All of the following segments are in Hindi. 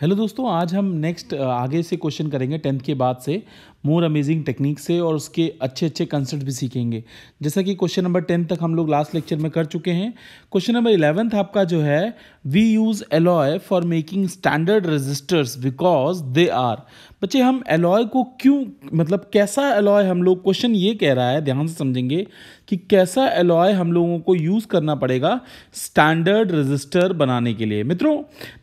हेलो दोस्तों आज हम नेक्स्ट आगे से क्वेश्चन करेंगे टेंथ के बाद से मोर अमेजिंग टेक्निक से और उसके अच्छे अच्छे कंसेप्ट भी सीखेंगे जैसा कि क्वेश्चन नंबर टेंथ तक हम लोग लास्ट लेक्चर में कर चुके हैं क्वेश्चन नंबर इलेवेंथ आपका जो है we use alloy for making standard registers because they are बच्चे हम एलॉय को क्यों मतलब कैसा एलॉय हम लोग क्वेश्चन ये कह रहा है ध्यान से समझेंगे कि कैसा एलॉय हम लोगों को यूज़ करना पड़ेगा स्टैंडर्ड रजिस्टर बनाने के लिए मित्रों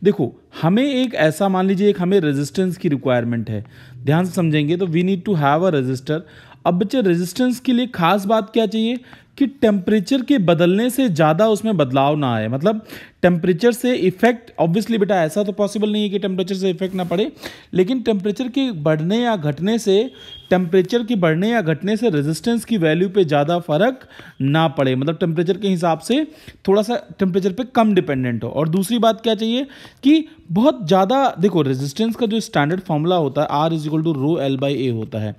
देखो हमें एक ऐसा मान लीजिए एक हमें रेजिस्टेंस की रिक्वायरमेंट है ध्यान से समझेंगे तो we need to have a register अब बच्चे रेजिस्टेंस के लिए खास बात क्या चाहिए कि टेम्परेचर के बदलने से ज़्यादा उसमें बदलाव ना आए मतलब टेम्परेचर से इफेक्ट ऑब्वियसली बेटा ऐसा तो पॉसिबल नहीं है कि टेम्परेचर से इफेक्ट ना पड़े लेकिन टेम्परेचर के बढ़ने या घटने से टेम्परेचर के बढ़ने या घटने से रेजिस्टेंस की वैल्यू पे ज़्यादा फर्क ना पड़े मतलब टेम्परेचर के हिसाब से थोड़ा सा टेम्परेचर पर कम डिपेंडेंट हो और दूसरी बात क्या चाहिए कि बहुत ज़्यादा देखो रेजिस्टेंस का जो स्टैंडर्ड फॉर्मूला होता है R is equal to rho L by A होता है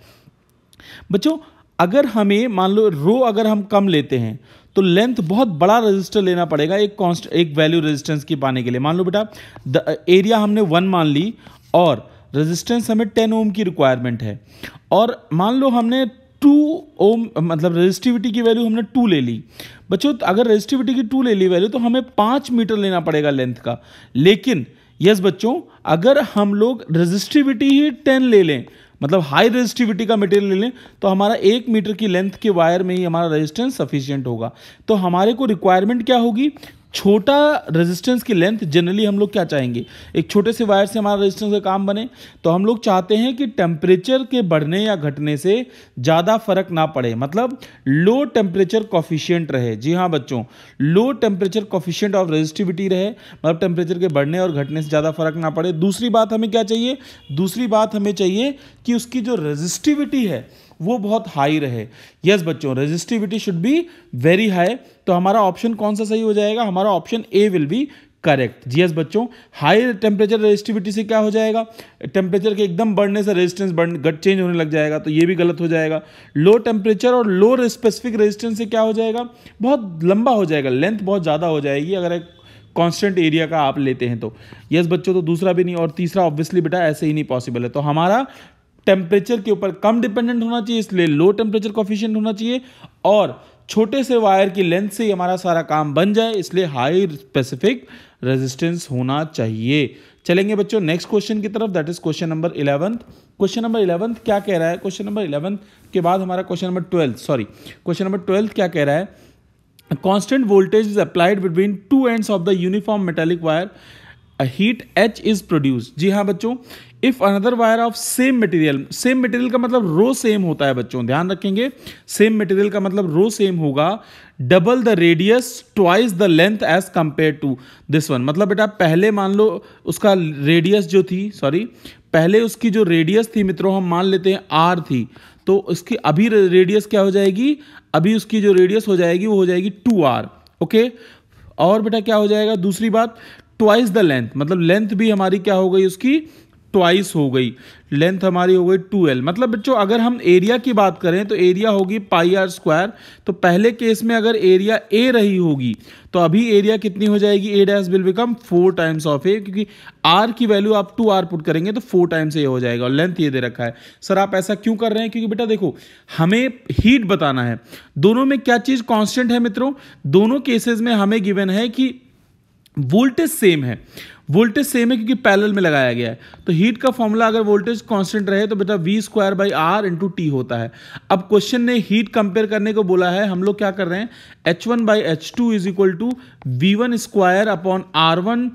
बच्चों अगर हमें मान लो रो अगर हम कम लेते हैं तो लेंथ बहुत बड़ा रजिस्टर लेना पड़ेगा एक कॉन्स्ट एक वैल्यू रेजिस्टेंस की पाने के लिए मान लो बेटा द एरिया uh, हमने वन मान ली और रेजिस्टेंस हमें टेन ओम की रिक्वायरमेंट है और मान लो हमने टू ओम मतलब रजिस्टिविटी की वैल्यू हमने टू ले ली बच्चों तो अगर रजिस्टिविटी की टू ले ली वैल्यू तो हमें पाँच मीटर लेना पड़ेगा लेंथ का लेकिन यस बच्चों अगर हम लोग रजिस्टिविटी ही टेन ले लें मतलब हाई रेजिस्टिविटी का मटेरियल ले लें तो हमारा एक मीटर की लेंथ के वायर में ही हमारा रेजिस्टेंस सफिशियंट होगा तो हमारे को रिक्वायरमेंट क्या होगी छोटा रेजिस्टेंस की लेंथ जनरली हम लोग क्या चाहेंगे एक छोटे से वायर से हमारा रेजिस्टेंस का काम बने तो हम लोग चाहते हैं कि टेम्परेचर के बढ़ने या घटने से ज़्यादा फर्क ना पड़े मतलब लो टेम्परेचर कॉफिशियंट रहे जी हाँ बच्चों low temperature coefficient of resistivity रहे मतलब टेम्परेचर के बढ़ने और घटने से ज़्यादा फर्क ना पड़े दूसरी बात हमें क्या चाहिए दूसरी बात हमें चाहिए कि उसकी जो रेजिस्टिविटी है वो बहुत हाई रहे यस yes, बच्चों resistivity should be very high तो हमारा ऑप्शन कौन सा सही हो जाएगा हमारा option A will be correct जी बच्चों हाई टेम्परेचर रेजिस्टिविटी से क्या हो जाएगा टेम्परेचर के एकदम बढ़ने से रेजिस्टेंस बढ़ गट चेंज होने लग जाएगा तो ये भी गलत हो जाएगा लो टेम्परेचर और लो स्पेसिफिक रेजिस्टेंस से क्या हो जाएगा बहुत लंबा हो जाएगा लेंथ बहुत ज़्यादा हो जाएगी अगर एक कॉन्स्टेंट एरिया का आप लेते हैं तो यस बच्चों तो दूसरा भी नहीं और तीसरा ऑब्वियसली बेटा ऐसे ही नहीं पॉसिबल है तो हमारा टेम्परेचर के ऊपर कम डिपेंडेंट होना चाहिए इसलिए लो टेम्परेचर कॉफिशियंट होना चाहिए और छोटे से वायर की लेंथ से ही हमारा सारा काम बन जाए इसलिए हाई स्पेसिफिक रेजिस्टेंस होना चाहिए चलेंगे बच्चों नेक्स्ट क्वेश्चन की तरफ that is question number eleventh question number eleventh क्या कह रहा है क्वेश्चन नंबर इलेवंथ के बाद हमारा question number twelfth sorry question number twelfth क्या कह रहा है constant voltage is applied between two end of the uniform metallic wire heat H is produce जी हाँ बच्चों if another wire of same material same material का मतलब रो सेम होता है बच्चों ध्यान रखेंगे सेम मटेरियल का मतलब रो सेम होगा double the radius twice the length as compare to this one मतलब बेटा पहले मान लो उसका रेडियस जो थी सॉरी पहले उसकी जो रेडियस थी मित्रों हम मान लेते हैं आर थी तो उसकी अभी रेडियस क्या हो जाएगी अभी उसकी जो रेडियस हो जाएगी वो हो जाएगी टू आर ओके और बेटा क्या हो जाएगा दूसरी बात ट्वाइस द लेंथ मतलब लेंथ भी हमारी क्या हो गई उसकी ट्वाइस हो गई लेंथ हमारी हो गई टू एल मतलब बच्चों अगर हम एरिया की बात करें तो एरिया होगी पाई आर स्क्वायर तो पहले केस में अगर एरिया ए रही होगी तो अभी एरिया कितनी हो जाएगी A dash will become four times of A क्योंकि आर की वैल्यू आप टू आर पुट करेंगे तो फोर टाइम्स ए हो जाएगा और लेंथ ये दे रखा है सर आप ऐसा क्यों कर रहे हैं क्योंकि बेटा देखो हमें हीट बताना है दोनों में क्या चीज़ कॉन्स्टेंट है मित्रों दोनों केसेज में हमें गिवन है कि वोल्टेज सेम है वोल्टेज सेम है क्योंकि पैरेलल में लगाया गया है तो हीट का फॉर्मूला अगर वोल्टेज कांस्टेंट रहे तो बेटा V square by R into T होता है अब क्वेश्चन ने हीट कंपेयर करने को बोला है हम लोग क्या कर रहे हैं H one by H two is equal to V one square upon R one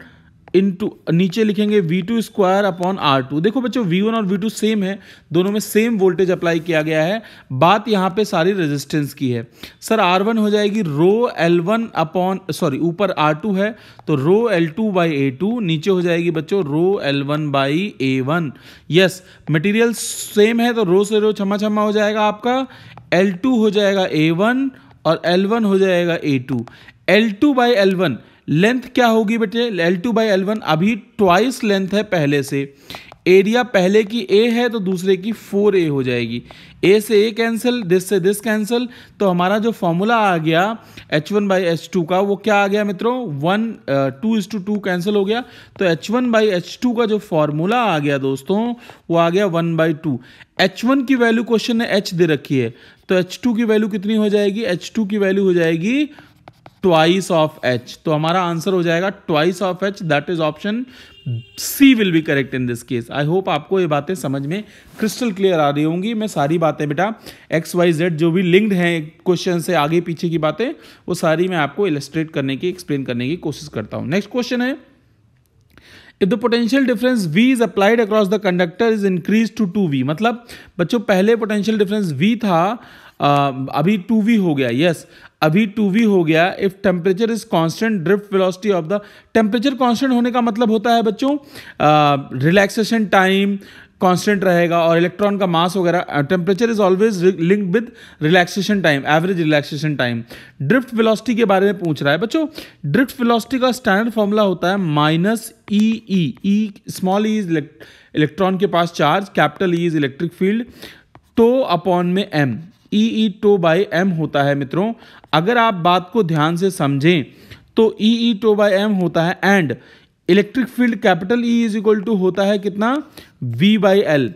in two नीचे लिखेंगे V two square upon R two देखो बच्चों वी वन और वी टू सेम है दोनों में सेम वोल्टेज अप्लाई किया गया है बात यहाँ पे सारी रेजिस्टेंस की है सर आर वन हो जाएगी rho L one upon sorry ऊपर आर टू है तो rho L two by A two नीचे हो जाएगी बच्चों rho L one by A one yes material same है तो रो से रो छमा छमा हो जाएगा आपका एल टू हो जाएगा ए वन और एल वन हो जाएगा A two L two by L one length क्या होगी बेटे L two by L one अभी ट्वाइस लेंथ है पहले से एरिया पहले की ए है तो दूसरे की फोर ए हो जाएगी ए से ए कैंसिल दिस से दिस कैंसिल तो हमारा जो फॉर्मूला आ गया H one by H two का वो क्या आ गया मित्रों one two is two two cancel हो गया तो H one by H two का जो फॉर्मूला आ गया दोस्तों वो आ गया one by two H one की वैल्यू क्वेश्चन ने एच दे रखी है तो एच टू की वैल्यू कितनी हो जाएगी एच टू की वैल्यू हो जाएगी ट्वाइस ऑफ एच तो हमारा आंसर हो जाएगा twice of H that is option C will be correct in this case I hope आपको ये बातें समझ में क्रिस्टल क्लियर आ रही होंगी मैं सारी बातें बेटा एक्स वाई जेड जो भी लिंक्ड हैं क्वेश्चन से आगे पीछे की बातें वो सारी मैं आपको इलेस्ट्रेट करने की एक्सप्लेन करने की कोशिश करता हूँ नेक्स्ट क्वेश्चन है if the potential difference V is applied across the conductor is increase to two V मतलब बच्चों पहले पोटेंशियल डिफरेंस वी था आ, अभी टू वी हो गया यस yes. अभी टू वी हो गया if temperature is constant drift velocity of the temperature constant होने का मतलब होता है बच्चों रिलैक्सेशन टाइम कांस्टेंट रहेगा और इलेक्ट्रॉन का मास वगैरह temperature is always link with relaxation time average relaxation time drift velocity के बारे में पूछ रहा है बच्चों ड्रिफ्ट वेलोसिटी का स्टैंडर्ड फॉर्मूला होता है minus E E E small E is electron के पास charge capital E is electric field tau upon में M E E tau by M होता है मित्रों अगर आप बात को ध्यान से समझें तो E E tau by M होता है and electric field capital E is equal to होता है कितना वी बाई एल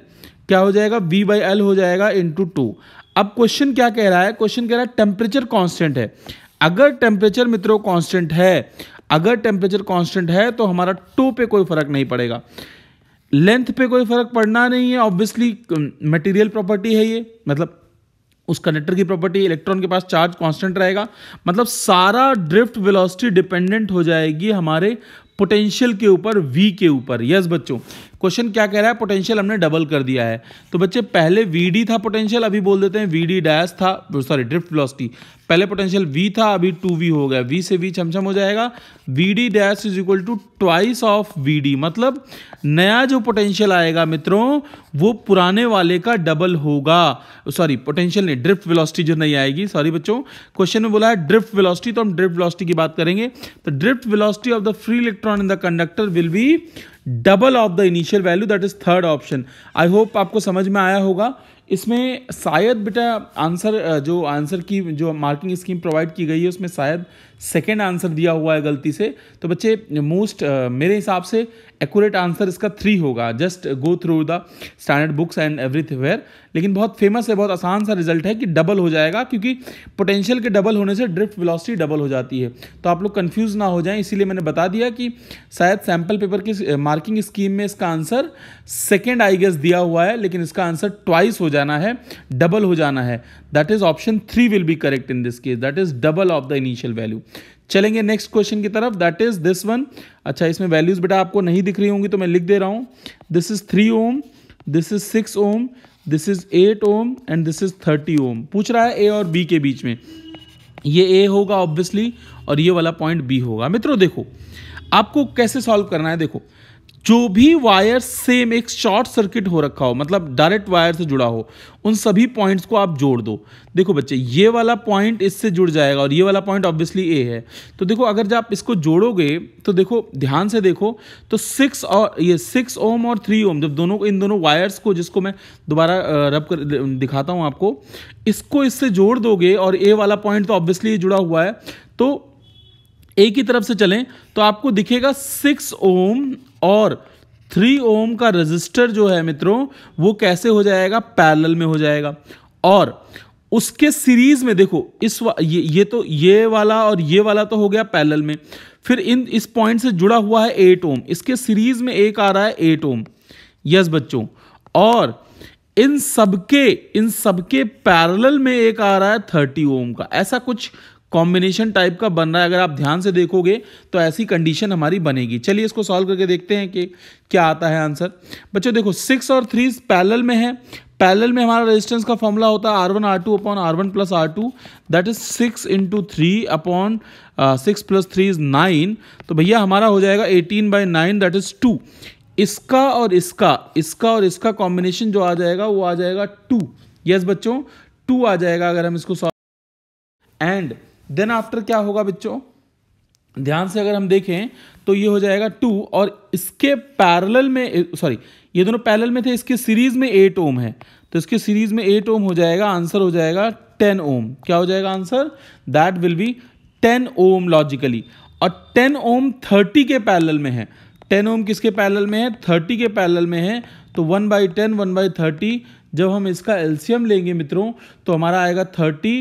क्या हो जाएगा वी बाई एल हो जाएगा इंटू टू अब क्वेश्चन क्या कह रहा है क्वेश्चन कह रहा है टेम्परेचर कॉन्स्टेंट है अगर टेम्परेचर मित्रों कॉन्स्टेंट है अगर टेम्परेचर कॉन्स्टेंट है तो हमारा टू पे कोई फर्क नहीं पड़ेगा लेंथ पे कोई फर्क पड़ना नहीं है ऑब्वियसली मटेरियल प्रॉपर्टी है ये मतलब उस कनेक्टर की प्रॉपर्टी इलेक्ट्रॉन के पास चार्ज कांस्टेंट रहेगा मतलब सारा ड्रिफ्ट वेलोसिटी डिपेंडेंट हो जाएगी हमारे पोटेंशियल के ऊपर वी के ऊपर यस बच्चों क्वेश्चन क्या कह रहा है पोटेंशियल हमने डबल कर दिया है तो बच्चे पहले वी था पोटेंशियल अभी बोल देते हैं वी डैश था सॉरी ड्रिफ्ट वेलोसिटी पहले पोटेंशियल वी था अभी टू वी हो गया वी से वी छमछम हो जाएगा V D dash is equal to twice of V D मतलब नया जो पोटेंशियल आएगा मित्रों वो पुराने वाले का डबल होगा सॉरी पोटेंशियल नहीं ड्रिफ्ट वेलोसिटी जो नहीं आएगी सॉरी बच्चों क्वेश्चन में बोला है ड्रिफ्ट वेलोसिटी तो हम ड्रिफ्ट वेलोसिटी की बात करेंगे तो drift velocity of the free electron in the conductor will be double of the initial value that is third option I hope आपको समझ में आया होगा इसमें शायद बेटा आंसर जो आंसर की जो मार्किंग स्कीम प्रोवाइड की गई है उसमें शायद सेकेंड आंसर दिया हुआ है गलती से तो बच्चे मोस्ट uh, मेरे हिसाब से एक्यूरेट आंसर इसका थ्री होगा just go through the standard books and everything लेकिन बहुत फेमस है बहुत आसान सा रिजल्ट है कि डबल हो जाएगा क्योंकि पोटेंशियल के डबल होने से ड्रिफ्ट वेलोसिटी डबल हो जाती है तो आप लोग कंफ्यूज ना हो जाएं इसीलिए मैंने बता दिया कि शायद सैम्पल पेपर की मार्किंग स्कीम में इसका आंसर सेकेंड आई गेस दिया हुआ है लेकिन इसका आंसर ट्वाइस हो जाना है डबल हो जाना है that is option three will be correct in this case that is double of the initial value चलेंगे नेक्स्ट क्वेश्चन की तरफ दैट इज दिस वन अच्छा इसमें वैल्यूज बेटा आपको नहीं दिख रही होंगी तो मैं लिख दे रहा हूँ this is three ohm this is six ohm this is eight ohm and this is thirty ohm पूछ रहा है ए और बी के बीच में ये ए होगा ऑब्वियसली और ये वाला पॉइंट बी होगा मित्रों देखो आपको कैसे सॉल्व करना है देखो जो भी वायर सेम एक शॉर्ट सर्किट हो रखा हो मतलब डायरेक्ट वायर से जुड़ा हो उन सभी पॉइंट्स को आप जोड़ दो देखो बच्चे ये वाला पॉइंट इससे जुड़ जाएगा और ये वाला पॉइंट ऑब्वियसली ए है तो देखो अगर जब आप इसको जोड़ोगे तो देखो ध्यान से देखो तो सिक्स और ये सिक्स ओम और थ्री ओम जब दोनों इन दोनों वायर्स को जिसको मैं दोबारा रब कर दिखाता हूँ आपको इसको इससे जोड़ दोगे और ए वाला पॉइंट तो ऑब्वियसली जुड़ा हुआ है तो ए की तरफ से चलें तो आपको दिखेगा सिक्स ओम और थ्री ओम का रजिस्टर जो है मित्रों वो कैसे हो जाएगा पैरेलल में हो जाएगा और उसके सीरीज में देखो इस ये ये तो ये वाला और ये वाला तो हो गया पैरेलल में फिर इन इस पॉइंट से जुड़ा हुआ है एट ओम इसके सीरीज में एक आ रहा है एट ओम यस बच्चों और इन सबके इन सबके पैरेलल में एक आ रहा है थर्टी ओम का ऐसा कुछ कॉम्बिनेशन टाइप का बन रहा है अगर आप ध्यान से देखोगे तो ऐसी कंडीशन हमारी बनेगी चलिए इसको सॉल्व करके देखते हैं कि क्या आता है आंसर बच्चों देखो सिक्स और थ्री पैरल में है पैरल में हमारा रेजिस्टेंस का फॉर्मूला होता है R one R two upon R one plus R two that is six into three upon six plus three is nine तो भैया हमारा हो जाएगा eighteen by nine that is two इसका और इसका इसका और इसका कॉम्बिनेशन जो आ जाएगा वो आ जाएगा टू यस yes, बच्चों टू आ जाएगा अगर हम इसको सॉल्व एंड देन आफ्टर क्या होगा बच्चों ध्यान से अगर हम देखें तो ये हो जाएगा टू और इसके पैरेलल में सॉरी ये दोनों पैरेलल में थे इसके सीरीज में एट ओम है तो इसके सीरीज में एट ओम हो जाएगा आंसर हो जाएगा टेन ओम क्या हो जाएगा answer that will be ten ohm logically और टेन ओम थर्टी के पैरेलल में है टेन ओम किसके पैरेलल में है थर्टी के पैरेलल में है तो one by ten one by thirty जब हम इसका एल्सियम लेंगे मित्रों तो हमारा आएगा थर्टी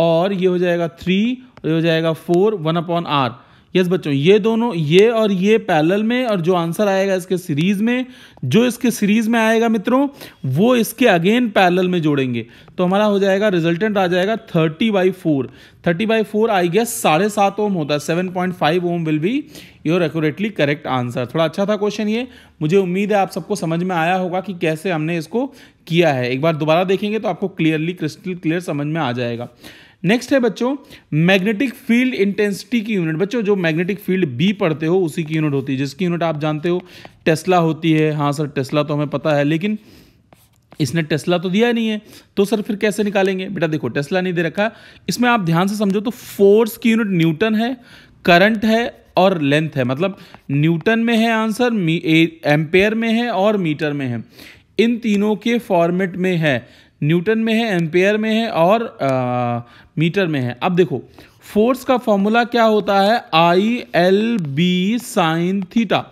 और ये हो जाएगा थ्री ये हो जाएगा four one upon R yes बच्चों ये दोनों ये और ये पैरेलल में और जो आंसर आएगा इसके सीरीज में जो इसके सीरीज में आएगा मित्रों वो इसके अगेन पैरेलल में जोड़ेंगे तो हमारा हो जाएगा रिजल्टेंट आ जाएगा thirty by four thirty by four I guess साढ़े सात ओम होता है seven point five ohm will be your accurately correct answer थोड़ा अच्छा था क्वेश्चन ये मुझे उम्मीद है आप सबको समझ में आया होगा कि कैसे हमने इसको किया है एक बार दोबारा देखेंगे तो आपको क्लियरली क्रिस्टल क्लियर समझ में आ जाएगा नेक्स्ट है बच्चों मैग्नेटिक फील्ड इंटेंसिटी की यूनिट बच्चों जो मैग्नेटिक फील्ड बी पढ़ते हो उसी की यूनिट होती है जिसकी यूनिट आप जानते हो टेस्ला होती है हाँ सर टेस्ला तो हमें पता है लेकिन इसने टेस्ला तो दिया नहीं है तो सर फिर कैसे निकालेंगे बेटा देखो टेस्ला नहीं दे रखा इसमें आप ध्यान से समझो तो फोर्स की यूनिट न्यूटन है करंट है और लेंथ है मतलब न्यूटन में है आंसर एम्पेयर में है और मीटर में है इन तीनों के फॉर्मेट में है न्यूटन में है एम्पेयर में है और आ, मीटर में है अब देखो फोर्स का फॉर्मूला क्या होता है I L B sine theta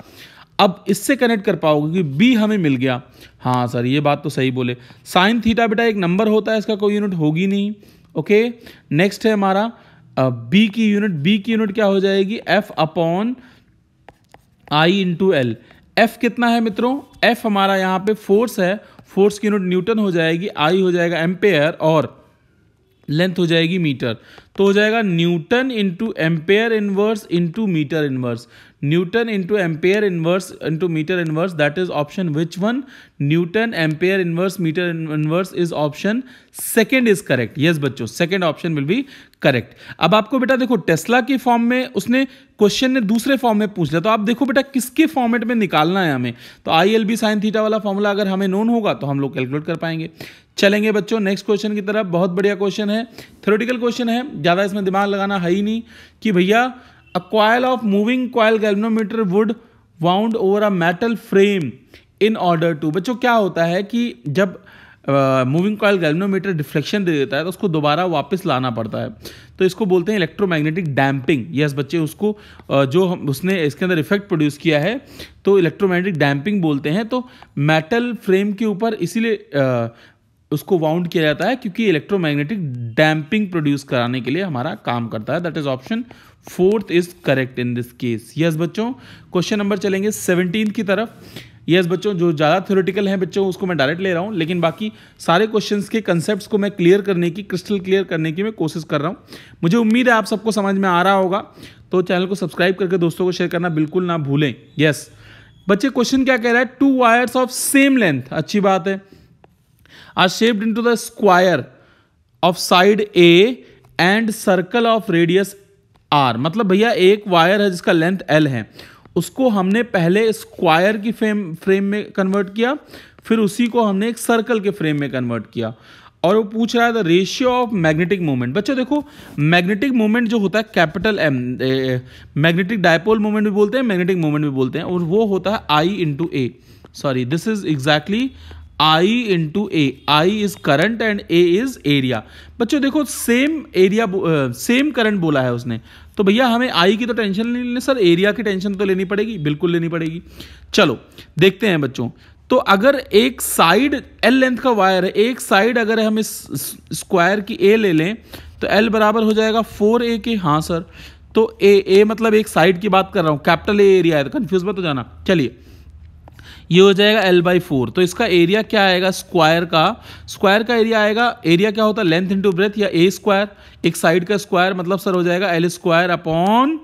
अब इससे कनेक्ट कर पाओगे कि बी हमें मिल गया हाँ सर ये बात तो सही बोले साइन थीटा बेटा एक नंबर होता है इसका कोई यूनिट होगी नहीं ओके नेक्स्ट है हमारा बी की यूनिट बी की यूनिट क्या हो जाएगी F upon I into L F कितना है मित्रों एफ हमारा यहाँ पे फोर्स है फोर्स की यूनिट न्यूटन हो जाएगी आई हो जाएगा एम्पेयर और लेंथ हो जाएगी मीटर तो हो जाएगा newton into ampere inverse into metre inverse newton into ampere inverse into metre inverse that is option which one newton ampere inverse metre inverse is option second is correct yes बच्चों second option will be correct अब आपको बेटा देखो टेस्ला के फॉर्म में उसने क्वेश्चन ने दूसरे फॉर्म में पूछ लिया तो आप देखो बेटा किसके फॉर्मेट में निकालना है हमें तो I L B sine theta वाला फॉर्मूला अगर हमें नोन होगा तो हम लोग कैलकुलेट कर पाएंगे चलेंगे बच्चों नेक्स्ट क्वेश्चन की तरफ बहुत बढ़िया क्वेश्चन है थ्योरेटिकल क्वेश्चन है ज़्यादा इसमें दिमाग लगाना है ही नहीं कि भैया A coil of moving coil galvanometer would wound over a metal frame in order to बच्चों क्या होता है कि जब मूविंग कॉयल गैल्वेनोमीटर डिफ्लेक्शन दे देता है तो उसको दोबारा वापस लाना पड़ता है तो इसको बोलते हैं इलेक्ट्रोमैग्नेटिक डैम्पिंग यस बच्चे उसको uh, जो हम उसने इसके अंदर इफेक्ट प्रोड्यूस किया है तो इलेक्ट्रोमैग्नेटिक डैम्पिंग बोलते हैं तो मेटल फ्रेम के ऊपर इसीलिए उसको वाउंड किया जाता है क्योंकि इलेक्ट्रोमैग्नेटिक डैम्पिंग प्रोड्यूस कराने के लिए हमारा काम करता है that is option fourth is correct in this case yes बच्चों क्वेश्चन नंबर चलेंगे सेवनटीन की तरफ यस yes, बच्चों जो ज़्यादा थ्योरेटिकल हैं बच्चों उसको मैं डायरेक्ट ले रहा हूँ लेकिन बाकी सारे क्वेश्चंस के कंसेप्ट को मैं क्लियर करने की क्रिस्टल क्लियर करने की मैं कोशिश कर रहा हूँ मुझे उम्मीद है आप सबको समझ में आ रहा होगा तो चैनल को सब्सक्राइब करके दोस्तों को शेयर करना बिल्कुल ना भूलें यस yes. बच्चे क्वेश्चन क्या कह रहा है two wires of same length अच्छी बात है are shaped into the square of side A and circle of radius R मतलब भैया एक वायर है जिसका लेंथ L है उसको हमने पहले स्क्वायर की फ्रेम फ्रेम में कन्वर्ट किया फिर उसी को हमने एक सर्कल के फ्रेम में कन्वर्ट किया और वो पूछ रहा है the ratio of magnetic moment बच्चों देखो मैग्नेटिक मोमेंट जो होता है capital M magnetic dipole moment भी बोलते हैं मैग्नेटिक मोमेंट भी बोलते हैं और वो होता है I into A sorry this is exactly I into A I is current and A is area बच्चों देखो सेम एरिया सेम करंट बोला है उसने तो भैया हमें आई की तो टेंशन नहीं लेनी सर एरिया की टेंशन तो लेनी पड़ेगी बिल्कुल लेनी पड़ेगी चलो देखते हैं बच्चों तो अगर एक साइड एल लेंथ का वायर है एक साइड अगर हम इस स्क्वायर की ए ले लें तो एल बराबर हो जाएगा फोर ए के हाँ सर तो ए A मतलब एक साइड की बात कर रहा हूँ कैपिटल ए एरिया है तो कन्फ्यूज मत हो जाना चलिए ये हो जाएगा एल बाई फोर तो इसका एरिया क्या आएगा स्क्वायर का स्क्वायर का एरिया आएगा एरिया क्या होता है लेंथ इंटू ब्रेथ या ए स्क्वायर एक साइड का स्क्वायर मतलब सर हो जाएगा एल स्क्वायर अपॉन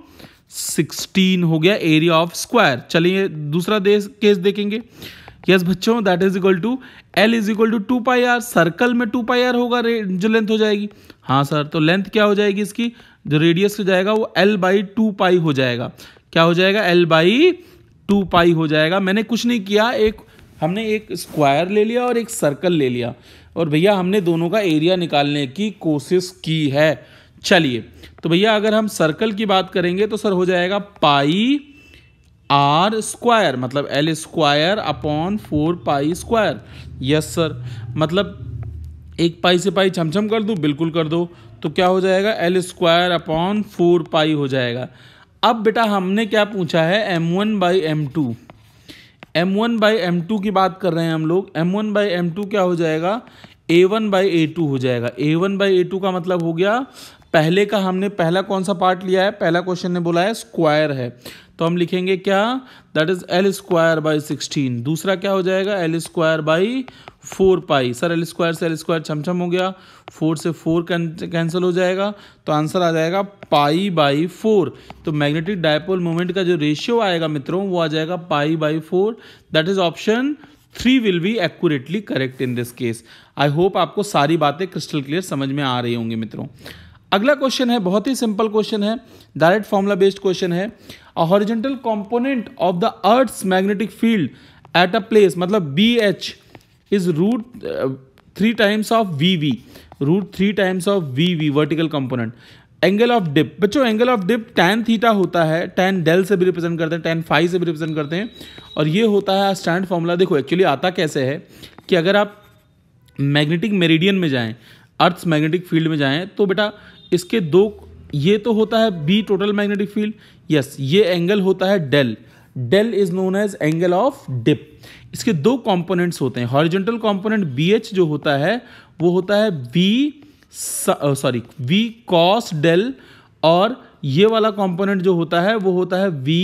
सिक्सटीन हो गया एरिया ऑफ स्क्वायर चलिए दूसरा देश केस देखेंगे यस yes, बच्चों that is equal to L is equal to two pi R circle में टू पाई आर होगा जो लेंथ हो जाएगी हाँ सर तो लेंथ क्या हो जाएगी इसकी जो रेडियस हो जाएगा वो एल बाई टू पाई हो जाएगा क्या हो जाएगा एल बाई टू पाई हो जाएगा मैंने कुछ नहीं किया एक हमने एक स्क्वायर ले लिया और एक सर्कल ले लिया और भैया हमने दोनों का एरिया निकालने की कोशिश की है चलिए तो भैया अगर हम सर्कल की बात करेंगे तो सर हो जाएगा पाई आर स्क्वायर मतलब L square upon four pi square yes sir मतलब एक पाई से पाई छमछम कर दूँ बिल्कुल कर दो तो क्या हो जाएगा L square upon four pi हो जाएगा अब बेटा हमने क्या पूछा है M one by M two M one by M two की बात कर रहे हैं हम लोग M one by M two क्या हो जाएगा A one by A two हो जाएगा A one by A two का मतलब हो गया पहले का हमने पहला कौन सा पार्ट लिया है पहला क्वेश्चन ने बोला है स्क्वायर है तो हम लिखेंगे क्या that is L square by sixteen दूसरा क्या हो जाएगा L square by four pi सर एल स्क्वायर से एल स्क्वायर छमछम हो गया फोर से फोर कैंसिल हो जाएगा तो आंसर आ जाएगा पाई बाई फोर तो मैग्नेटिक डायपोल मोमेंट का जो रेशियो आएगा मित्रों वो आ जाएगा pi by four that is option three will be accurately correct in this case I hope आपको सारी बातें क्रिस्टल क्लियर समझ में आ रही होंगी मित्रों अगला क्वेश्चन है बहुत ही सिंपल क्वेश्चन है डायरेक्ट फॉर्मुला बेस्ड क्वेश्चन है a horizontal component of the earth magnetic field at a place मतलब B H is root three times of V V root three times of V V vertical component angle of dip बच्चों angle of dip tan theta होता है टेन डेल से भी रिप्रेजेंट करते हैं टेन फाइव से भी रिप्रेजेंट करते हैं और ये होता है स्टैंड फॉर्मूला देखो एक्चुअली आता कैसे है कि अगर आप मैग्नेटिक मेरिडियन में जाएं अर्थ मैग्नेटिक फील्ड में जाएं तो बेटा इसके दो ये तो होता है B total magnetic field yes ये एंगल होता है del del is known as angle of dip इसके दो कंपोनेंट्स होते हैं हॉरिजेंटल कंपोनेंट बी एच जो होता है वो होता है V sorry V cos del और ये वाला कंपोनेंट जो होता है वो होता है वी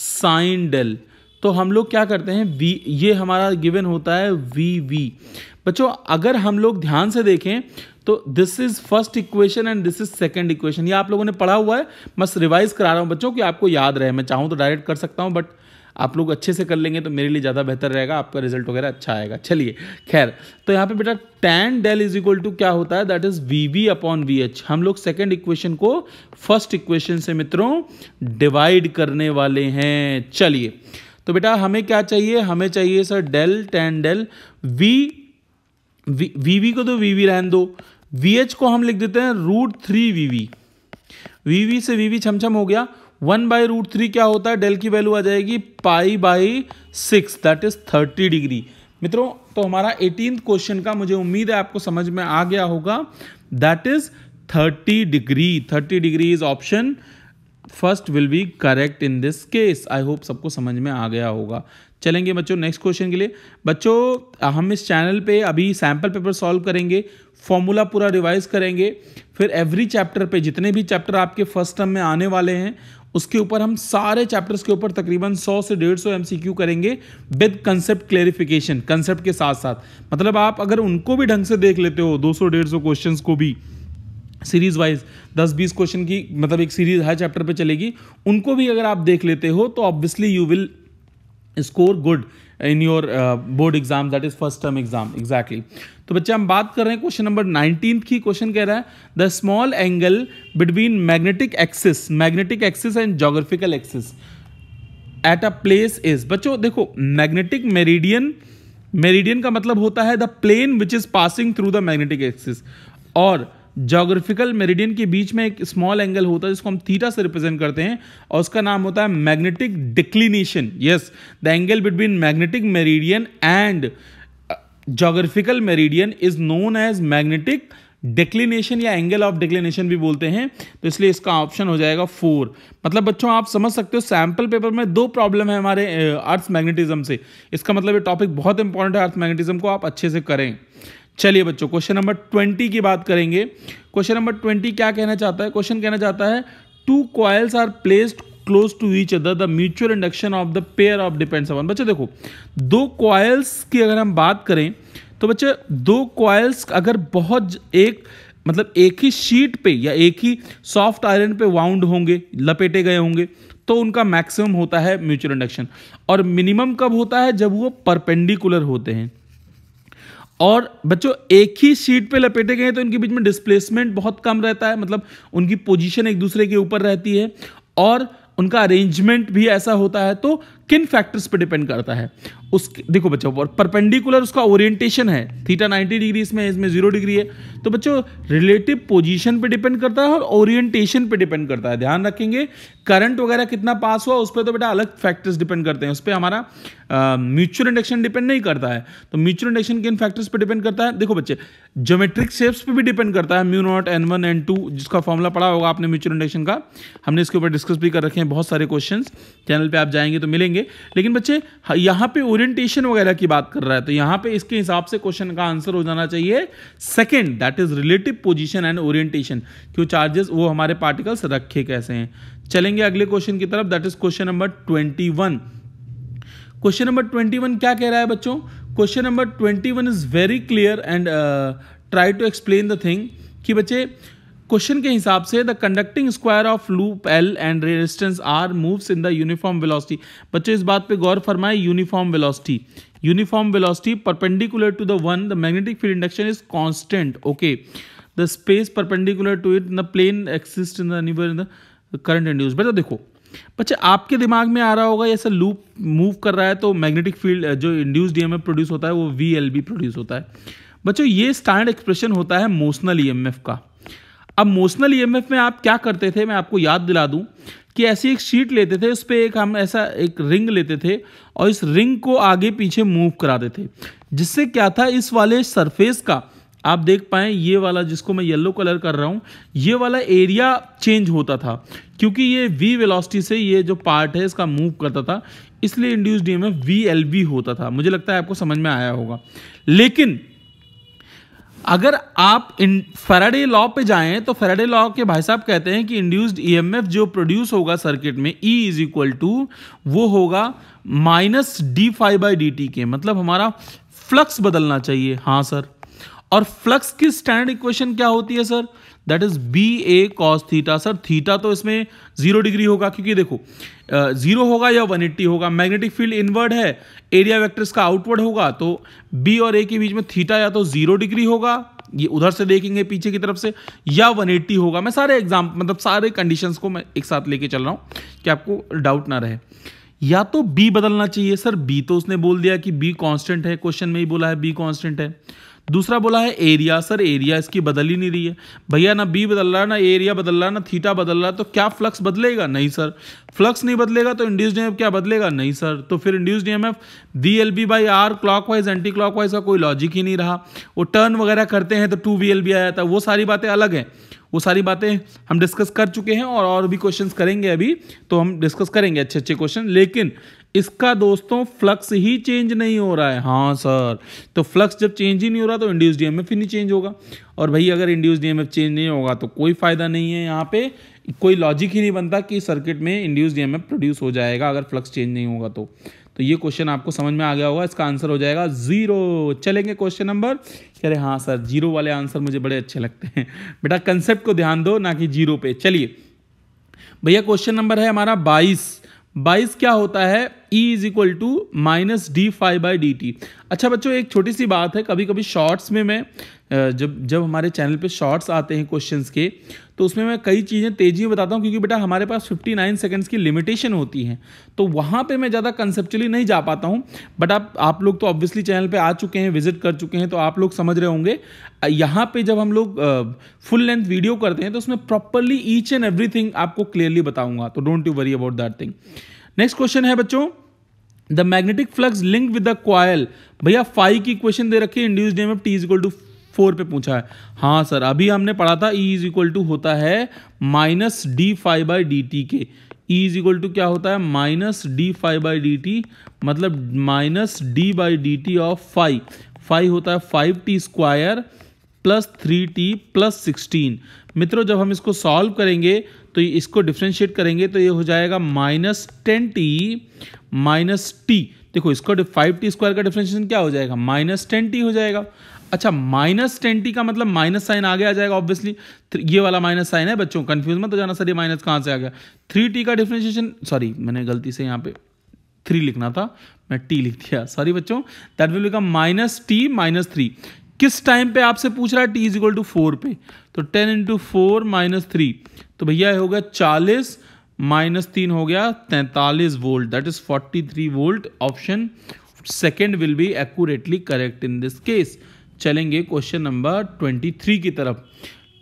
साइन डेल तो हम लोग क्या करते हैं वी ये हमारा गिवन होता है वी वी बच्चों अगर हम लोग ध्यान से देखें तो this is first equation and this is second equation ये आप लोगों ने पढ़ा हुआ है बस रिवाइज करा रहा हूँ बच्चों कि आपको याद रहे मैं चाहूँ तो डायरेक्ट कर सकता हूँ बट आप लोग अच्छे से कर लेंगे तो मेरे लिए ज़्यादा बेहतर रहेगा आपका रिजल्ट वगैरह अच्छा आएगा चलिए खैर तो यहाँ पे बेटा tan del is equal to क्या होता है that is V V upon V H हम लोग सेकेंड इक्वेशन को फर्स्ट इक्वेशन से मित्रों डिवाइड करने वाले हैं चलिए तो बेटा हमें क्या चाहिए हमें चाहिए सर del tan del V V V को तो वी वी रहन दो वी एच को हम लिख देते हैं root three V V V V से वी वी छमछम हो गया वन बाई रूट थ्री क्या होता है डेल की वैल्यू आ जाएगी pi by six that is thirty degree मित्रों तो हमारा एटीन क्वेश्चन का मुझे उम्मीद है आपको समझ में आ गया होगा that is thirty degree thirty degree is option first will be correct in this case I hope सबको समझ में आ गया होगा चलेंगे बच्चों नेक्स्ट क्वेश्चन के लिए बच्चों हम इस चैनल पे अभी सैम्पल पेपर सॉल्व करेंगे फॉर्मूला पूरा रिवाइज करेंगे फिर एवरी चैप्टर पे जितने भी चैप्टर आपके फर्स्ट टर्म में आने वाले हैं उसके ऊपर हम सारे चैप्टर्स के ऊपर तकरीबन 100 से 150 सौ क्यू करेंगे विद कंसेप्ट क्लेरिफिकेशन कंसेप्ट के साथ साथ मतलब आप अगर उनको भी ढंग से देख लेते हो 200 सौ क्वेश्चन को भी सीरीज वाइज 10 20 क्वेश्चन की मतलब एक सीरीज हर चैप्टर पे चलेगी उनको भी अगर आप देख लेते हो तो obviously you will score good in your board exam that is first term exam exactly तो बच्चे हम बात कर रहे हैं क्वेश्चन नंबर नाइनटीन की क्वेश्चन कह रहा है the small angle between magnetic axis magnetic axis and geographical axis at a place is बच्चों देखो मैग्नेटिक मेरिडियन मेरिडियन का मतलब होता है the plane which is passing through the magnetic axis और जोग्राफिकल मेरिडियन के बीच में एक स्मॉल एंगल होता है जिसको हम थीटा से रिप्रेजेंट करते हैं और उसका नाम होता है magnetic declination yes the angle between magnetic meridian and geographical meridian is known as magnetic declination या एंगल ऑफ डिक्लिनेशन भी बोलते हैं तो इसलिए इसका ऑप्शन हो जाएगा फोर मतलब बच्चों आप समझ सकते हो सैम्पल पेपर में दो प्रॉब्लम है हमारे अर्थ uh, मैग्नेटिज्म से इसका मतलब ये टॉपिक बहुत इंपॉर्टेंट है अर्थ मैग्नेटिज्म को आप अच्छे से करें चलिए बच्चों क्वेश्चन नंबर ट्वेंटी की बात करेंगे क्वेश्चन नंबर ट्वेंटी क्या कहना चाहता है क्वेश्चन कहना चाहता है two coils are placed close to each other the mutual induction of the pair of depends upon बच्चे देखो दो क्वाइल्स की अगर हम बात करें तो बच्चे दो कॉयल्स अगर बहुत एक मतलब एक ही शीट पे या एक ही सॉफ्ट आयरन पे वाउंड होंगे लपेटे गए होंगे तो उनका मैक्सिमम होता है म्यूचुअल इंडक्शन और मिनिमम कब होता है जब वो परपेंडिकुलर होते हैं और बच्चों एक ही सीट पे लपेटे गए तो इनके बीच में डिस्प्लेसमेंट बहुत कम रहता है मतलब उनकी पोजीशन एक दूसरे के ऊपर रहती है और उनका अरेंजमेंट भी ऐसा होता है तो किन फैक्टर्स पे डिपेंड करता है उस देखो बच्चों और परपेंडिकुलर उसका ओरिएंटेशन है थीटा 90 डिग्री इसमें इसमें जीरो डिग्री है तो बच्चों रिलेटिव पोजीशन पे डिपेंड करता है और ओरिएंटेशन पे डिपेंड करता है ध्यान रखेंगे करंट वगैरह कितना पास हुआ उस पर तो बेटा अलग फैक्टर्स डिपेंड करते हैं उस पर हमारा म्यूचुअल इंडक्शन डिपेंड नहीं करता है तो म्यूचुअल इंडक्शन किन फैक्टर्स पर डिपेंड करता है देखो बच्चे जोमेट्रिक शेप्स पर भी डिपेंड करता है mu not N one N two जिसका फॉर्मुला पड़ा होगा आपने म्यूचुअल इंडक्शन का हमने इसके ऊपर डिस्कस भी कर रखे हैं बहुत सारे क्वेश्चन चैनल पर आप जाएंगे तो मिलेंगे करेंगे लेकिन बच्चे यहाँ पे ओरिएंटेशन वगैरह की बात कर रहा है तो यहाँ पे इसके हिसाब से क्वेश्चन का आंसर हो जाना चाहिए second that is relative position and orientation क्यों चार्जेस वो हमारे पार्टिकल्स रखे कैसे हैं चलेंगे अगले क्वेश्चन की तरफ that is question number twenty question number twenty क्या कह रहा है बच्चों question number twenty is very clear and try to explain the thing कि बच्चे uh, क्वेश्चन के हिसाब से the conducting square of loop L and resistance R moves in the uniform velocity बच्चों इस बात पे गौर फरमाए uniform velocity uniform velocity perpendicular to the one the magnetic field induction is constant okay the space perpendicular to it the plane exist in the निवर इन द करंट इंड्यूस बेटा देखो बच्चे आपके दिमाग में आ रहा होगा ऐसा लूप मूव कर रहा है तो मैग्नेटिक फील्ड जो इंड्यूस्ड ई प्रोड्यूस होता है वो वी प्रोड्यूस होता है बच्चों ये स्टैंड एक्सप्रेशन होता है मोशनल ई का अब मोशनल ई e में आप क्या करते थे मैं आपको याद दिला दूँ कि ऐसी एक शीट लेते थे उस पर एक हम ऐसा एक रिंग लेते थे और इस रिंग को आगे पीछे मूव कराते थे जिससे क्या था इस वाले सरफेस का आप देख पाएँ ये वाला जिसको मैं येलो कलर कर रहा हूँ ये वाला एरिया चेंज होता था क्योंकि ये वी वेलोसिटी से ये जो पार्ट है इसका मूव करता था इसलिए induced M F V L V होता था मुझे लगता है आपको समझ में आया होगा लेकिन अगर आप इन फेराडे लॉ पे जाएं तो फेराडे लॉ के भाई साहब कहते हैं कि इंड्यूस्ड ईएमएफ e जो प्रोड्यूस होगा सर्किट में ई इज इक्वल टू वो होगा minus D five by D T के मतलब हमारा फ्लक्स बदलना चाहिए हाँ सर और फ्लक्स की स्टैंडर्ड इक्वेशन क्या होती है sir that is B A cos theta sir theta तो इसमें जीरो डिग्री होगा क्योंकि देखो जीरो होगा या वन एट्टी होगा मैग्नेटिक फील्ड इनवर्ड है एरिया वेक्टर इसका आउटवर्ड होगा तो बी और ए के बीच में थीटा या तो जीरो डिग्री होगा ये उधर से देखेंगे पीछे की तरफ से या 180 होगा मैं सारे एग्जाम मतलब सारे कंडीशंस को मैं एक साथ लेके चल रहा हूँ कि आपको डाउट ना रहे या तो बी बदलना चाहिए सर बी तो उसने बोल दिया कि बी कांस्टेंट है क्वेश्चन में ही बोला है बी कांस्टेंट है दूसरा बोला है एरिया सर एरिया इसकी बदल ही नहीं रही है भैया ना बी बदल रहा ना एरिया बदल रहा है ना थीटा बदल रहा है तो क्या फ्लक्स बदलेगा नहीं सर फ्लक्स नहीं बदलेगा तो इंड्यूस डी क्या बदलेगा नहीं सर तो फिर D M F B L B by R clockwise anticlockwise का कोई लॉजिक ही नहीं रहा वो टर्न वगैरह करते हैं तो टू वी एल बी आया था वो सारी बातें अलग हैं वो सारी बातें हम डिस्कस कर चुके हैं और और भी क्वेश्चंस करेंगे अभी तो हम डिस्कस करेंगे अच्छे अच्छे क्वेश्चन लेकिन इसका दोस्तों फ्लक्स ही चेंज नहीं हो रहा है हाँ सर तो फ्लक्स जब चेंज ही नहीं हो रहा तो इंड्यूस डीएमएफ ही नहीं चेंज होगा और भाई अगर इंड्यूस डीएमएफ चेंज नहीं होगा तो कोई फायदा नहीं है यहाँ पे कोई लॉजिक ही नहीं बनता कि सर्किट में इंड्यूस डीएमएफ प्रोड्यूस हो जाएगा अगर फ्लक्स चेंज नहीं होगा तो तो ये क्वेश्चन आपको समझ में आ गया होगा इसका आंसर हो जाएगा जीरो चलेंगे क्वेश्चन नंबर कह रहे हाँ सर जीरो वाले आंसर मुझे बड़े अच्छे लगते हैं बेटा कंसेप्ट को ध्यान दो ना कि जीरो पे चलिए भैया क्वेश्चन नंबर है हमारा बाईस बाईस क्या होता है E is equal to minus D five by D T अच्छा बच्चों एक छोटी सी बात है कभी कभी शॉर्ट्स में मैं जब जब हमारे चैनल पे शॉर्ट्स आते हैं क्वेश्चंस के तो उसमें मैं कई चीज़ें तेज़ी में बताता हूँ क्योंकि बेटा हमारे पास 59 सेकेंड्स की लिमिटेशन होती है तो वहाँ पे मैं ज़्यादा कंसेप्चुअली नहीं जा पाता हूँ बट आप आप लोग तो ऑब्वियसली चैनल पे आ चुके हैं विजिट कर चुके हैं तो आप लोग समझ रहे होंगे यहाँ पे जब हम लोग फुल लेंथ वीडियो करते हैं तो उसमें प्रॉपरली ईच एंड एवरी आपको क्लियरली बताऊँगा तो don't you worry about that thing next question है बच्चों the magnetic flux link with the coil भैया फाइव की क्वेश्चन दे रखी है induce name of T is equal to four पे पूछा है हाँ सर अभी हमने पढ़ा था ई इज इक्वल टू होता है minus D five by D T के ई इज इक्वल टू क्या होता है minus D five by D T मतलब minus D by D T of five five होता है five T square plus three T plus sixteen मित्रों जब हम इसको सॉल्व करेंगे तो इसको डिफ्रेंशिएट करेंगे तो ये हो जाएगा minus ten T minus T देखो इसको फाइव टी स्क्वायर का डिफ्रेंशिएशन क्या हो जाएगा माइनस टेन टी हो जाएगा अच्छा माइनस टेन टी का मतलब माइनस साइन आगे आ जाएगा ऑब्वियसली ये वाला माइनस साइन है बच्चों कंफ्यूज मत हो जाना सर ये माइनस कहाँ से आ गया थ्री टी का डिफ्रेंशिएशन सॉरी मैंने गलती से यहाँ पे थ्री लिखना था मैं टी लिख दिया सॉरी बच्चों that will become minus T minus three किस टाइम पे आपसे पूछ रहा है T is equal to four पे तो ten into four minus three तो भैया हो गया चालीस माइनस तीन हो गया तैंतालीस volt that is forty three volt option second will be accurately correct in this case चलेंगे क्वेश्चन नंबर ट्वेंटी थ्री की तरफ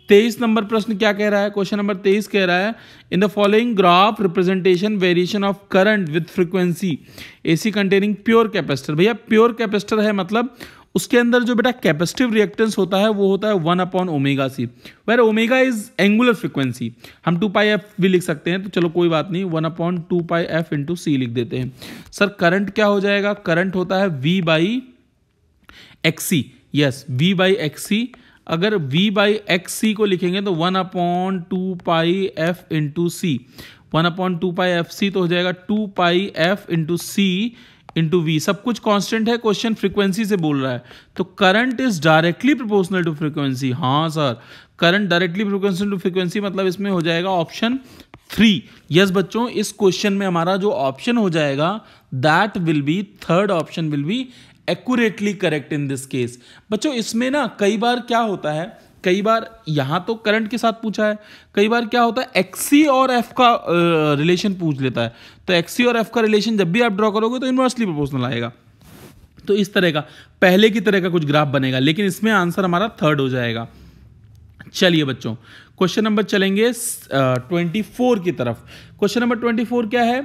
तेईस नंबर प्रश्न क्या कह रहा है क्वेश्चन नंबर तेईस कह रहा है in the following graph representation variation of current with frequency AC containing pure capacitor भैया प्योर कैपेसिटर है मतलब उसके अंदर जो बेटा कैपेसिटिव रिएक्टेंस होता है वो होता है one upon omega C where omega is angular frequency हम टू पाई एफ भी लिख सकते हैं तो चलो कोई बात नहीं one upon two pi F into C लिख देते हैं सर करंट क्या हो जाएगा करंट होता है V by XC yes V by XC अगर वी बाई एक्सी को लिखेंगे तो one upon two pi F into C one upon two pi F C तो हो जाएगा two pi F into C into V सब कुछ कांस्टेंट है क्वेश्चन फ्रीक्वेंसी से बोल रहा है तो current is directly proportional to frequency हाँ sir current directly proportional to frequency मतलब इसमें हो जाएगा ऑप्शन थ्री यस बच्चों इस क्वेश्चन में हमारा जो ऑप्शन हो जाएगा that will be third option will be accurately correct in this case बच्चों इसमें ना कई बार क्या होता है कई बार यहां तो करंट के साथ पूछा है कई बार क्या होता है एक्सी और एफ का रिलेशन पूछ लेता है तो एक्सी और एफ का रिलेशन जब भी आप ड्रॉ करोगे तो इन्वर्सली प्रोपोर्शनल आएगा तो इस तरह का पहले की तरह का कुछ ग्राफ बनेगा लेकिन इसमें आंसर हमारा थर्ड हो जाएगा चलिए बच्चों क्वेश्चन नंबर चलेंगे ट्वेंटी फोर की तरफ क्वेश्चन नंबर ट्वेंटी फोर क्या है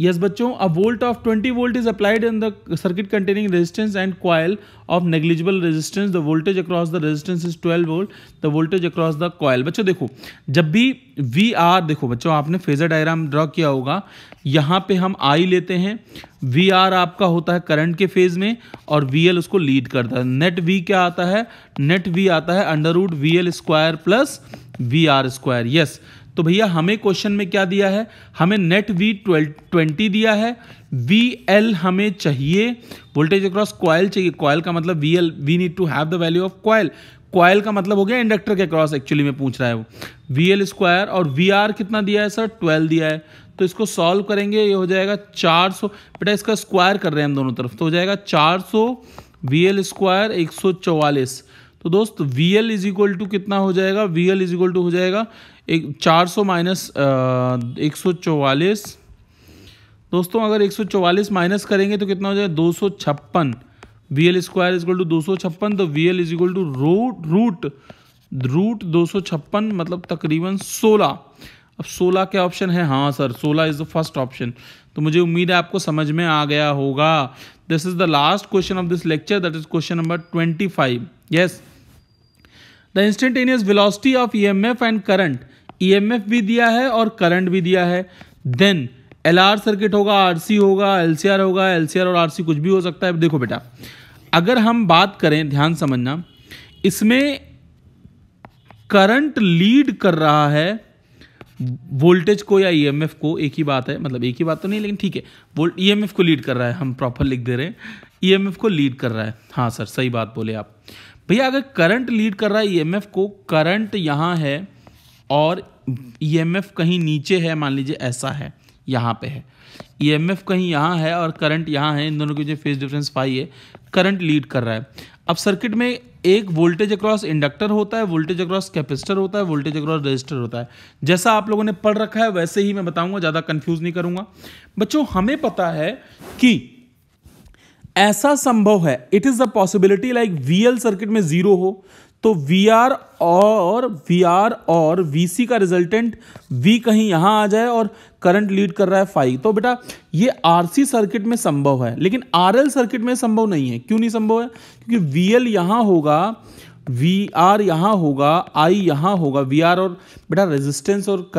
यस बच्चों a volt of 20 volt is applied in the circuit containing resistance and coil of negligible resistance the voltage across the resistance is 12 volt the voltage across the coil बच्चों देखो जब भी वी आर देखो बच्चों आपने फेजर डायग्राम ड्रॉ किया होगा यहाँ पे हम आई लेते हैं वी आर आपका होता है करंट के फेज में और वी एल उसको लीड करता है नेट वी क्या आता है नेट वी आता है under root V L square plus V R square yes yes. तो भैया हमें क्वेश्चन में क्या दिया है हमें नेट वी ट्वेंटी दिया है वी एल हमें चाहिए वोल्टेज अक्रॉस क्वाइल चाहिए क्वाइल का मतलब V L we need to have the value of coil coil का मतलब हो गया इंडक्टर के अक्रॉस एक्चुअली में पूछ रहा है वो वी एल स्क्वायर और वी आर कितना दिया है सर ट्वेल्व दिया है तो इसको सॉल्व करेंगे ये हो जाएगा चार सौ बेटा इसका स्क्वायर कर रहे हैं हम दोनों तरफ तो हो जाएगा चार सौ वी एल स्क्वायर एक सौ चौवालीस तो दोस्त V L is equal to कितना हो जाएगा V L is equal to हो जाएगा एक चार सौ माइनस एक सौ चौवालीस दोस्तों अगर एक सौ चौवालीस माइनस करेंगे तो कितना हो जाएगा दो सौ छप्पन V L square is to दो सौ छप्पन तो V L is equal to root root root दो सौ छप्पन मतलब तकरीबन सोलह अब सोलह क्या ऑप्शन है हाँ सर सोलह इज़ द फर्स्ट ऑप्शन तो मुझे उम्मीद है आपको समझ में आ गया होगा this is the last question of this lecture that is question number twenty five yes the instantaneous velocity of E M F and current EMF e भी दिया है और करंट भी दिया है देन एल आर सर्किट होगा आर सी होगा एल होगा एल और आर सी कुछ भी हो सकता है देखो बेटा अगर हम बात करें ध्यान समझना इसमें करंट लीड कर रहा है वोल्टेज को या ईएमएफ e को एक ही बात है मतलब एक ही बात तो नहीं लेकिन ठीक है वोल्ट ईएमएफ e को लीड कर रहा है हम प्रॉपर लिख दे रहे हैं ईएमएफ को लीड कर रहा है हाँ सर सही बात बोले आप भैया अगर करंट लीड कर रहा है ईएमएफ को करंट यहाँ है और ईएमएफ e कहीं नीचे है मान लीजिए ऐसा है यहाँ पे है ईएमएफ e कहीं यहाँ है और करंट यहाँ है इन दोनों के जो फेज डिफरेंस फाइव है करंट लीड कर रहा है अब सर्किट में एक वोल्टेज अक्रॉस इंडक्टर होता है वोल्टेज अक्रॉस कैपेसिटर होता है वोल्टेज अक्रॉस रजिस्टर होता है जैसा आप लोगों ने पढ़ रखा है वैसे ही मैं बताऊंगा ज़्यादा कंफ्यूज नहीं करूंगा बच्चों हमें पता है कि ऐसा संभव है it is the possibility like VL circuit में जीरो हो तो वी आर और वी आर और वी सी का रिजल्टेंट वी कहीं यहाँ आ जाए और करंट लीड कर रहा है फाइव तो बेटा ये आर सी सर्किट में संभव है लेकिन आर एल सर्किट में संभव नहीं है क्यों नहीं संभव है क्योंकि वी एल यहाँ होगा वी आर यहाँ होगा आई यहाँ होगा वी आर और बेटा रेजिस्टेंस और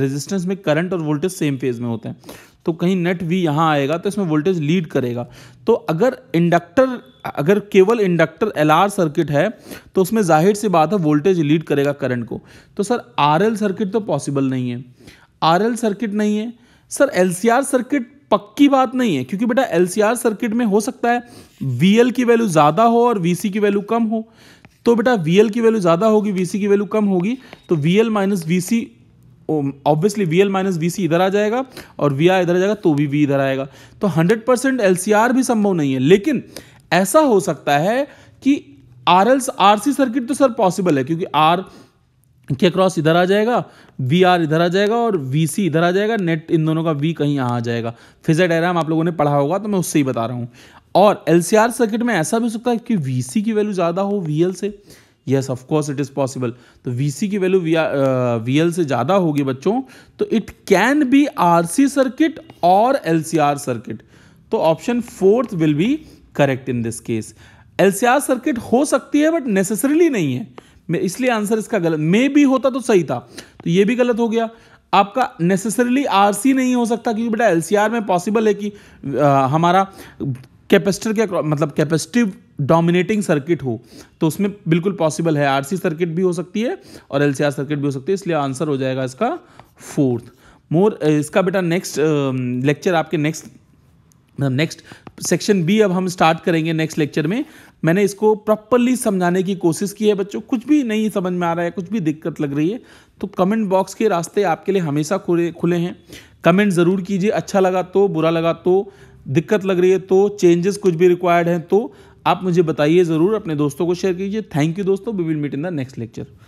रेजिस्टेंस में करंट और वोल्टेज सेम फेज में होते हैं तो कहीं नेट वी यहाँ आएगा तो इसमें वोल्टेज लीड करेगा तो अगर इंडक्टर अगर केवल इंडक्टर एल सर्किट है तो उसमें जाहिर सी बात है वोल्टेज लीड करेगा करंट को तो सर आर सर्किट तो पॉसिबल नहीं है आर सर्किट नहीं है सर एल सर्किट पक्की बात नहीं है क्योंकि बेटा एल सर्किट में हो सकता है वी की वैल्यू ज़्यादा हो और वी की वैल्यू कम हो तो बेटा वी की वैल्यू ज़्यादा होगी वी की वैल्यू कम होगी तो V L minus V C obviously V L minus V C इधर आ जाएगा और वी आर इधर आ जाएगा तो भी वी इधर आएगा तो हंड्रेड परसेंट एल भी संभव नहीं है लेकिन ऐसा हो सकता है कि R L R C circuit तो सर पॉसिबल है क्योंकि आर के क्रॉस इधर आ जाएगा वी आर इधर आ जाएगा और वी सी इधर आ जाएगा नेट इन दोनों का वी कहीं यहाँ आ जाएगा फिजर डायग्राम आप लोगों ने पढ़ा होगा तो मैं उससे ही बता रहा हूँ और एल सी आर सर्किट में ऐसा भी हो सकता है कि वी सी की वैल्यू ज़्यादा हो वी एल से yes of course it is possible तो वी सी की वैल्यू वी एल से ज़्यादा होगी बच्चों तो it can be R C circuit और एल सी आर सर्किट तो option fourth will be correct in this case LCR circuit हो सकती है बट नेसेसरीली नहीं है इसलिए आंसर इसका गलत मे भी होता तो सही था तो ये भी गलत हो गया आपका नेसेसरली आरसी नहीं हो सकता क्योंकि बेटा एलसीआर में पॉसिबल है कि आ, हमारा कैपेसिटर के मतलब कैपेसिटिव डोमिनेटिंग सर्किट हो तो उसमें बिल्कुल पॉसिबल है आरसी सर्किट भी हो सकती है और एलसीआर सर्किट भी हो सकती है इसलिए आंसर हो जाएगा इसका फोर्थ मोर इसका बेटा नेक्स्ट लेक्चर आपके नेक्स्ट मतलब नेक्स्ट सेक्शन बी अब हम स्टार्ट करेंगे नेक्स्ट लेक्चर में मैंने इसको प्रॉपरली समझाने की कोशिश की है बच्चों कुछ भी नहीं समझ में आ रहा है कुछ भी दिक्कत लग रही है तो कमेंट बॉक्स के रास्ते आपके लिए हमेशा खुले खुले हैं कमेंट ज़रूर कीजिए अच्छा लगा तो बुरा लगा तो दिक्कत लग रही है तो चेंजेस कुछ भी रिक्वायर्ड हैं तो आप मुझे बताइए ज़रूर अपने दोस्तों को शेयर कीजिए थैंक यू दोस्तों we will meet in the next lecture